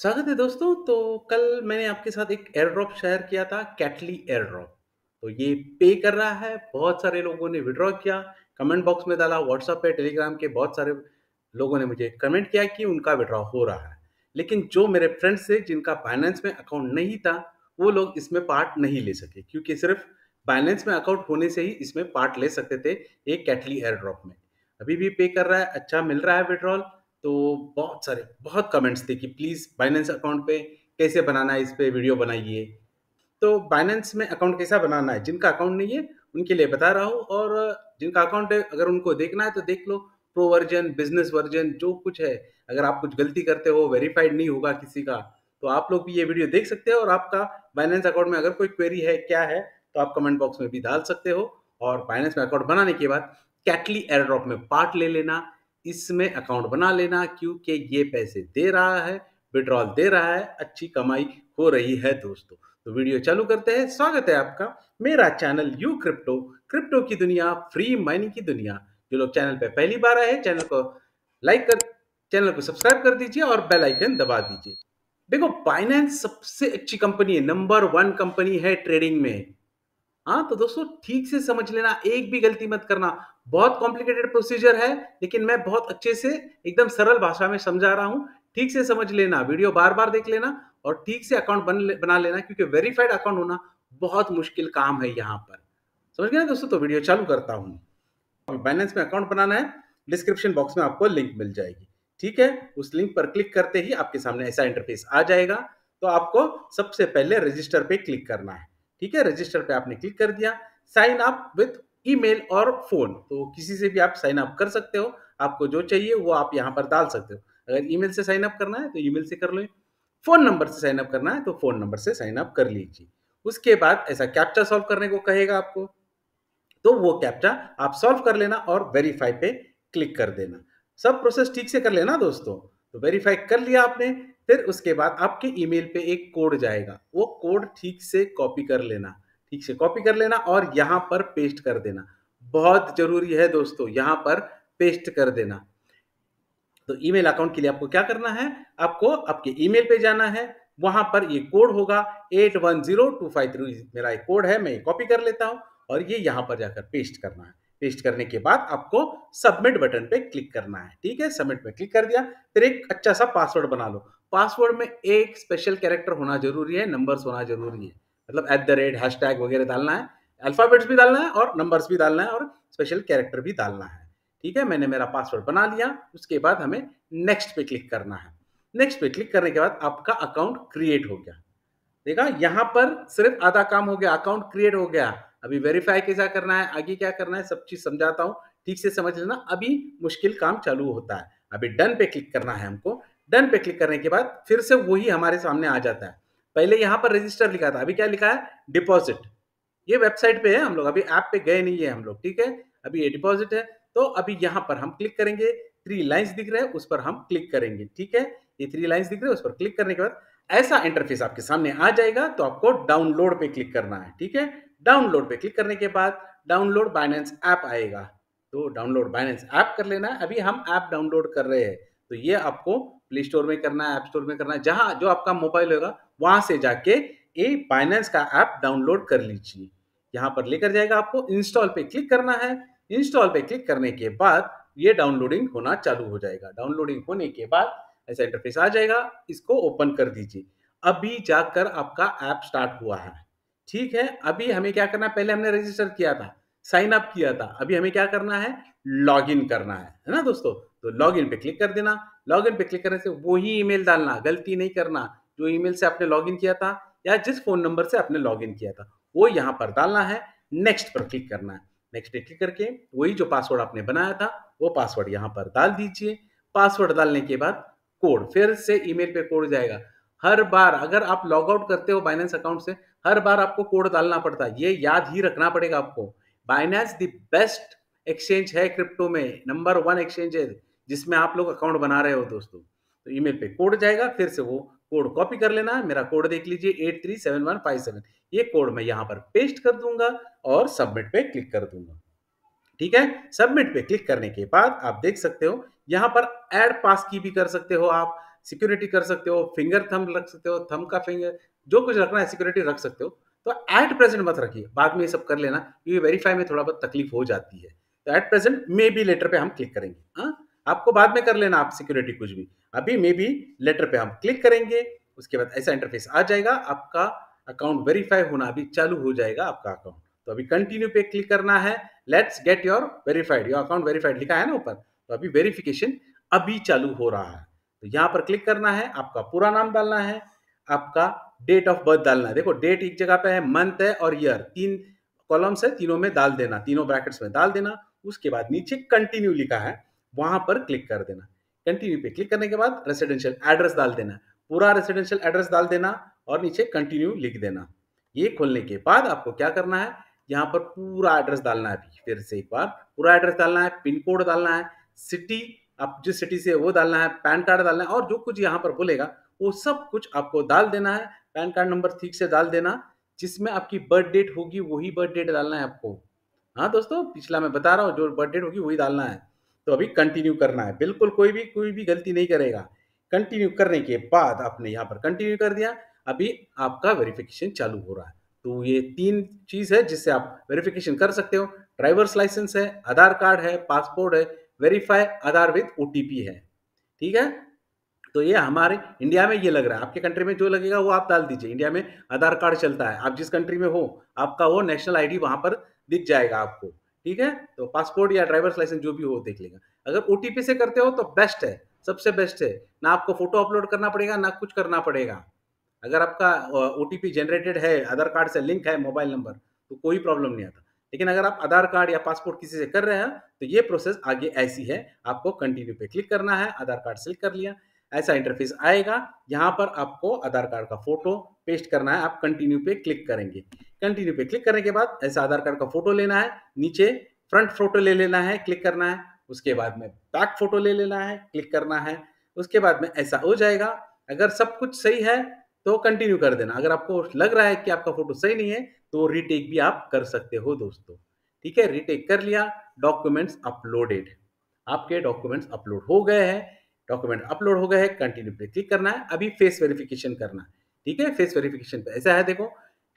स्वागत है दोस्तों तो कल मैंने आपके साथ एक एयर ड्रॉप शेयर किया था कैटली एयर ड्रॉप तो ये पे कर रहा है बहुत सारे लोगों ने विड्रॉ किया कमेंट बॉक्स में डाला व्हाट्सअप पे टेलीग्राम के बहुत सारे लोगों ने मुझे कमेंट किया कि उनका विड्रॉ हो रहा है लेकिन जो मेरे फ्रेंड्स थे जिनका बाइनेंस में अकाउंट नहीं था वो लोग इसमें पार्ट नहीं ले सके क्योंकि सिर्फ बाइनेंस में अकाउंट होने से ही इसमें पार्ट ले सकते थे एक कैटली एयर ड्रॉप में अभी भी पे कर रहा है अच्छा मिल रहा है विड्रॉल तो बहुत सारे बहुत कमेंट्स थे कि प्लीज़ बाइनेंस अकाउंट पे कैसे बनाना है इस पे वीडियो बनाइए तो बाइनेंस में अकाउंट कैसा बनाना है जिनका अकाउंट नहीं है उनके लिए बता रहा हूँ और जिनका अकाउंट है अगर उनको देखना है तो देख लो प्रो वर्जन बिजनेस वर्जन जो कुछ है अगर आप कुछ गलती करते हो वेरीफाइड नहीं होगा किसी का तो आप लोग भी ये वीडियो देख सकते हो और आपका बाइनेंस अकाउंट में अगर कोई क्वेरी है क्या है तो आप कमेंट बॉक्स में भी डाल सकते हो और बाइनेंस में अकाउंट बनाने के बाद कैटली एयर ड्रॉप में पार्ट ले लेना इसमें अकाउंट बना लेना क्योंकि ये पैसे दे रहा है विड्रॉल दे रहा है अच्छी कमाई हो रही है दोस्तों तो वीडियो चालू करते हैं स्वागत है आपका मेरा चैनल यू क्रिप्टो क्रिप्टो की दुनिया फ्री माइनिंग की दुनिया जो लोग चैनल पर पहली बार आए चैनल को लाइक कर चैनल को सब्सक्राइब कर दीजिए और बेल आइकन दबा दीजिए देखो फाइनेंस सबसे अच्छी कंपनी है नंबर वन कंपनी है ट्रेडिंग में हाँ तो दोस्तों ठीक से समझ लेना एक भी गलती मत करना बहुत कॉम्प्लिकेटेड प्रोसीजर है लेकिन मैं बहुत अच्छे से एकदम सरल भाषा में समझा रहा हूँ ठीक से समझ लेना वीडियो बार बार देख लेना और ठीक से अकाउंट बन ले, बना लेना क्योंकि वेरीफाइड अकाउंट होना बहुत मुश्किल काम है यहाँ पर समझ गए ना दोस्तों तो वीडियो चालू करता हूँ बैलेंस में अकाउंट बनाना है डिस्क्रिप्शन बॉक्स में आपको लिंक मिल जाएगी ठीक है उस लिंक पर क्लिक करते ही आपके सामने ऐसा इंटरफेस आ जाएगा तो आपको सबसे पहले रजिस्टर पे क्लिक करना है ठीक है रजिस्टर पे आपने क्लिक कर दिया साइन अप विथ ईमेल और फोन तो किसी से भी आप साइन अप कर सकते हो आपको जो चाहिए वो आप यहाँ पर डाल सकते हो अगर ईमेल से साइन अप करना है तो ईमेल से कर लो फोन नंबर से साइन अप करना है तो फोन नंबर से साइन अप कर लीजिए उसके बाद ऐसा कैप्चा सॉल्व करने को कहेगा आपको तो वो कैप्चा आप सॉल्व कर लेना और वेरीफाई पे क्लिक कर देना सब प्रोसेस ठीक से कर लेना दोस्तों तो वेरीफाई कर लिया आपने फिर उसके बाद आपके ईमेल पे एक कोड जाएगा वो कोड ठीक से कॉपी कर लेना ठीक से कॉपी कर लेना और यहां पर पेस्ट कर देना बहुत जरूरी है दोस्तों यहां पर पेस्ट कर देना तो ईमेल अकाउंट के लिए आपको क्या करना है आपको आपके ईमेल पे जाना है वहां पर ये कोड होगा eight one zero two five three मेरा एक कोड है मैं ये कॉपी कर लेता हूं और ये यहां पर जाकर पेस्ट करना है पेस्ट करने के बाद आपको सबमिट बटन पे क्लिक करना है ठीक है सबमिट पे क्लिक कर दिया फिर एक अच्छा सा पासवर्ड बना लो पासवर्ड में एक स्पेशल कैरेक्टर होना जरूरी है नंबर्स होना जरूरी है मतलब at the rate hashtag वगैरह डालना है अल्फ़ाबेट्स भी डालना है और नंबर्स भी डालना है और स्पेशल कैरेक्टर भी डालना है ठीक है मैंने मेरा पासवर्ड बना लिया उसके बाद हमें नेक्स्ट पे क्लिक करना है नेक्स्ट पे क्लिक करने के बाद आपका अकाउंट क्रिएट हो गया देखा यहाँ पर सिर्फ आधा काम हो गया अकाउंट क्रिएट हो गया अभी वेरीफाई कैसा करना है आगे क्या करना है सब चीज़ समझाता हूँ ठीक से समझ लेना अभी मुश्किल काम चालू होता है अभी डन पे क्लिक करना है हमको डन पे क्लिक करने के बाद फिर से वही हमारे सामने आ जाता है पहले यहां पर रजिस्टर लिखा था अभी क्या लिखा है डिपॉजिट ये वेबसाइट पे है हम लोग अभी ऐप पे गए नहीं है हम लोग ठीक है अभी ये डिपॉजिट है तो अभी यहाँ पर हम क्लिक करेंगे थ्री लाइंस दिख रहे हैं उस पर हम क्लिक करेंगे ठीक है ये थ्री लाइंस दिख रहे हैं उस पर क्लिक करने के बाद ऐसा इंटरफेस आपके सामने आ जाएगा तो आपको डाउनलोड पे क्लिक करना है ठीक है डाउनलोड पे क्लिक करने के बाद डाउनलोड बाइनेंस ऐप आएगा तो डाउनलोड बाइनेंस ऐप कर लेना है अभी हम ऐप डाउनलोड कर रहे हैं तो ये आपको प्ले स्टोर में करना है ऐप स्टोर में करना है जहां जो आपका मोबाइल होगा वहां से जाके ये बाइनेंस का ऐप डाउनलोड कर लीजिए यहाँ पर लेकर जाएगा आपको इंस्टॉल पे क्लिक करना है इंस्टॉल पे क्लिक करने के बाद ये डाउनलोडिंग होना चालू हो जाएगा डाउनलोडिंग होने के बाद ऐसा इंटरफेस आ जाएगा इसको ओपन कर दीजिए अभी जाकर आपका ऐप स्टार्ट हुआ है ठीक है अभी हमें क्या करना है पहले हमने रजिस्टर किया था साइन अप किया था अभी हमें क्या करना है लॉग इन करना है है ना दोस्तों तो लॉग इन पे क्लिक कर देना लॉग इन पे क्लिक करने से वही ईमेल डालना गलती नहीं करना जो ईमेल से आपने लॉग किया था या जिस फोन नंबर से आपने लॉग किया था वो यहाँ पर डालना है नेक्स्ट पर क्लिक करना है नेक्स्ट पर क्लिक करके वही जो पासवर्ड आपने बनाया था वो पासवर्ड यहाँ पर डाल दीजिए पासवर्ड डालने के बाद कोड फिर से ईमेल पे कोड जाएगा हर बार अगर आप लॉग आउट करते हो बाइनेंस अकाउंट से हर बार आपको कोड डालना पड़ता है ये याद ही रखना पड़ेगा आपको बाइनेंस द बेस्ट एक्सचेंज है क्रिप्टो में नंबर वन एक्सचेंज है जिसमें आप लोग अकाउंट बना रहे हो दोस्तों तो ईमेल पे कोड जाएगा फिर से वो कोड कॉपी कर लेना मेरा कोड देख लीजिए eight three seven one five seven ये कोड मैं यहाँ पर पेस्ट कर दूंगा और सबमिट पे क्लिक कर दूंगा ठीक है सबमिट पे क्लिक करने के बाद आप देख सकते हो यहाँ पर एड पास की भी कर सकते हो आप सिक्योरिटी कर सकते हो फिंगर थम रख सकते हो थम का फिंगर जो कुछ रखना है सिक्योरिटी रख सकते हो तो एट प्रेजेंट मत रखिए बाद में ये सब कर लेना क्योंकि वेरीफाई में थोड़ा बहुत तकलीफ हो जाती है तो at present maybe later पे हम क्लिक करेंगे हाँ आपको बाद में कर लेना आप सिक्योरिटी कुछ भी अभी मे बी लेटर पे हम क्लिक करेंगे उसके बाद ऐसा इंटरफेस आ जाएगा आपका अकाउंट वेरीफाई होना अभी चालू हो जाएगा आपका अकाउंट तो अभी कंटिन्यू पे क्लिक करना है let's get your verified your account verified लिखा है ना ऊपर तो अभी वेरिफिकेशन अभी चालू हो रहा है तो यहाँ पर क्लिक करना है आपका पूरा नाम डालना है आपका डेट ऑफ बर्थ डालना है देखो डेट एक जगह पे है मंथ है और ईयर तीन कॉलम्स है तीनों में डाल देना तीनों ब्रैकेट्स में डाल देना उसके बाद नीचे कंटिन्यू लिखा है वहां पर क्लिक कर देना कंटिन्यू पे क्लिक करने के बाद रेसिडेंशियल एड्रेस डाल देना पूरा रेसिडेंशियल एड्रेस डाल देना और नीचे कंटिन्यू लिख देना ये खोलने के बाद आपको क्या करना है यहाँ पर पूरा एड्रेस डालना है फिर से एक बार पूरा एड्रेस डालना है पिन कोड डालना है सिटी आप जिस सिटी से वो डालना है पैन कार्ड डालना है और जो कुछ यहाँ पर बोलेगा वो सब कुछ आपको डाल देना है पैन कार्ड नंबर ठीक से डाल देना जिसमें आपकी बर्थ डेट होगी वही बर्थ डेट डालना है आपको हाँ दोस्तों पिछला मैं बता रहा हूँ जो बर्थ डेट होगी वही डालना है तो अभी कंटिन्यू करना है बिल्कुल कोई भी कोई भी गलती नहीं करेगा कंटिन्यू करने के बाद आपने यहाँ पर कंटिन्यू कर दिया अभी आपका वेरिफिकेशन चालू हो रहा है तो ये तीन चीज़ है जिससे आप वेरिफिकेशन कर सकते हो ड्राइवर्स लाइसेंस है आधार कार्ड है पासपोर्ट है वेरीफाई आधार विद ओ है ठीक है तो ये हमारे इंडिया में ये लग रहा है आपके कंट्री में जो लगेगा वो आप डाल दीजिए इंडिया में आधार कार्ड चलता है आप जिस कंट्री में हो आपका वो नेशनल आईडी वहां पर दिख जाएगा आपको ठीक है तो पासपोर्ट या ड्राइवर्स लाइसेंस जो भी हो देख लेगा अगर ओ से करते हो तो बेस्ट है सबसे बेस्ट है ना आपको फोटो अपलोड करना पड़ेगा ना कुछ करना पड़ेगा अगर आपका ओ जनरेटेड है आधार कार्ड से लिंक है मोबाइल नंबर तो कोई प्रॉब्लम नहीं आता लेकिन अगर आप आधार कार्ड या पासपोर्ट किसी से कर रहे हैं तो ये प्रोसेस आगे ऐसी है आपको कंटिन्यू पे क्लिक करना है आधार कार्ड सेलेक्ट कर लिया ऐसा इंटरफेस आएगा यहाँ पर आपको आधार कार्ड का फोटो पेस्ट करना है आप कंटिन्यू पे क्लिक करेंगे कंटिन्यू पे क्लिक करने के बाद ऐसा आधार कार्ड का फोटो लेना है नीचे फ्रंट फोटो ले लेना है क्लिक करना है उसके बाद में बैक फोटो ले लेना है क्लिक करना है उसके बाद में ऐसा हो जाएगा अगर सब कुछ सही है तो कंटिन्यू कर देना अगर आपको लग रहा है कि आपका फोटो सही नहीं है तो रीटेक भी आप कर सकते हो दोस्तों ठीक है रीटेक कर लिया डॉक्यूमेंट्स अपलोडेड आपके डॉक्यूमेंट्स अपलोड हो गए हैं डॉक्यूमेंट अपलोड हो गया है कंटिन्यू पे क्लिक करना है अभी फेस वेरिफिकेशन करना है ठीक है फेस वेरिफिकेशन पे ऐसा है देखो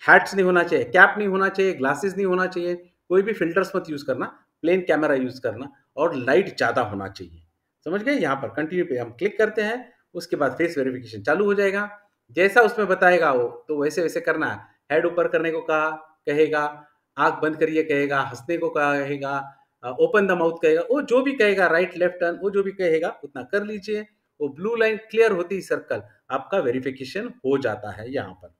हैट्स नहीं होना चाहिए कैप नहीं होना चाहिए ग्लासेस नहीं होना चाहिए कोई भी फिल्टर्स मत यूज़ करना प्लेन कैमरा यूज़ करना और लाइट ज़्यादा होना चाहिए समझ गए यहाँ पर कंटिन्यू पे हम क्लिक करते हैं उसके बाद फेस वेरिफिकेशन चालू हो जाएगा जैसा उसमें बताएगा वो तो वैसे वैसे करना है हेड ऊपर करने को कहा कहेगा आँख बंद करिए कहेगा हंसने को कहेगा ओपन द माउथ कहेगा वो जो भी कहेगा राइट लेफ्ट टर्न वो जो भी कहेगा उतना कर लीजिए वो ब्लू लाइन क्लियर होती है सर्कल आपका वेरिफिकेशन हो जाता है यहाँ पर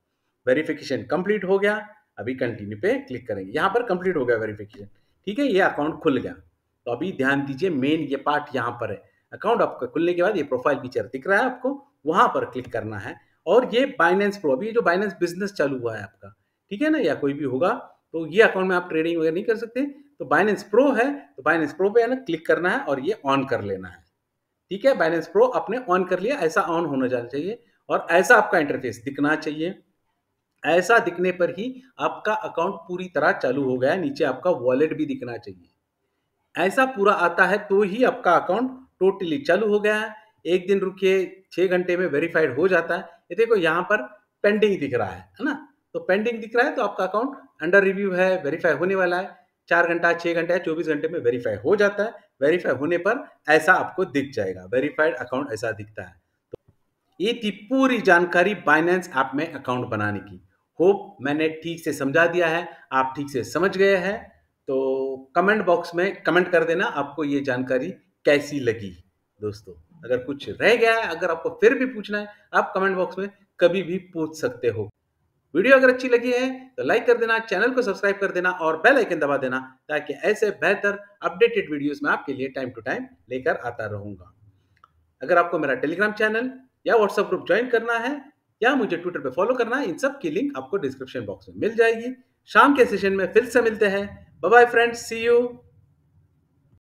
वेरिफिकेशन कंप्लीट हो गया अभी कंटिन्यू पे क्लिक करेंगे यहाँ पर कंप्लीट हो गया वेरिफिकेशन ठीक है ये अकाउंट खुल गया तो अभी ध्यान दीजिए मेन ये पार्ट यहाँ पर है अकाउंट आपका खुलने के बाद ये प्रोफाइल पिक्चर दिख रहा है आपको वहाँ पर क्लिक करना है और ये बाइनेंस प्रो अभी जो बाइनेंस बिजनेस चालू हुआ है आपका ठीक है ना या कोई भी होगा तो ये अकाउंट में आप ट्रेडिंग वगैरह नहीं कर सकते तो बाइनेंस प्रो है तो बाइनेंस प्रो पे है ना क्लिक करना है और ये ऑन कर लेना है ठीक है बाइनेंस प्रो आपने ऑन कर लिया ऐसा ऑन होना जाना चाहिए और ऐसा आपका इंटरफेस दिखना चाहिए ऐसा दिखने पर ही आपका अकाउंट पूरी तरह चालू हो गया नीचे आपका वॉलेट भी दिखना चाहिए ऐसा पूरा आता है तो ही आपका अकाउंट टोटली चालू हो गया है एक दिन रुकिए छः घंटे में वेरीफाइड हो जाता है ये देखो यहाँ पर पेंडिंग दिख रहा है है ना तो पेंडिंग दिख रहा है तो आपका अकाउंट अंडर रिव्यू है वेरीफाई होने वाला है चार घंटा छह घंटा या चौबीस घंटे में वेरीफाई हो जाता है वेरीफाई होने पर ऐसा आपको दिख जाएगा वेरीफाइड अकाउंट ऐसा दिखता है तो ये थी पूरी जानकारी बाइनेंस ऐप में अकाउंट बनाने की होप मैंने ठीक से समझा दिया है आप ठीक से समझ गए हैं तो कमेंट बॉक्स में कमेंट कर देना आपको ये जानकारी कैसी लगी दोस्तों अगर कुछ रह गया है अगर आपको फिर भी पूछना है आप कमेंट बॉक्स में कभी भी पूछ सकते हो वीडियो अगर अच्छी लगी है तो लाइक कर देना चैनल को सब्सक्राइब कर देना और बेल आइकन दबा देना ताकि ऐसे बेहतर अपडेटेड वीडियोस में आपके लिए टाइम टू टाइम लेकर आता रहूंगा अगर आपको मेरा टेलीग्राम चैनल या व्हाट्सएप ग्रुप ज्वाइन करना है या मुझे ट्विटर पर फॉलो करना है इन सब की लिंक आपको डिस्क्रिप्शन बॉक्स में मिल जाएगी शाम के सेशन में फिर से मिलते हैं बाय फ्रेंड्स सी यू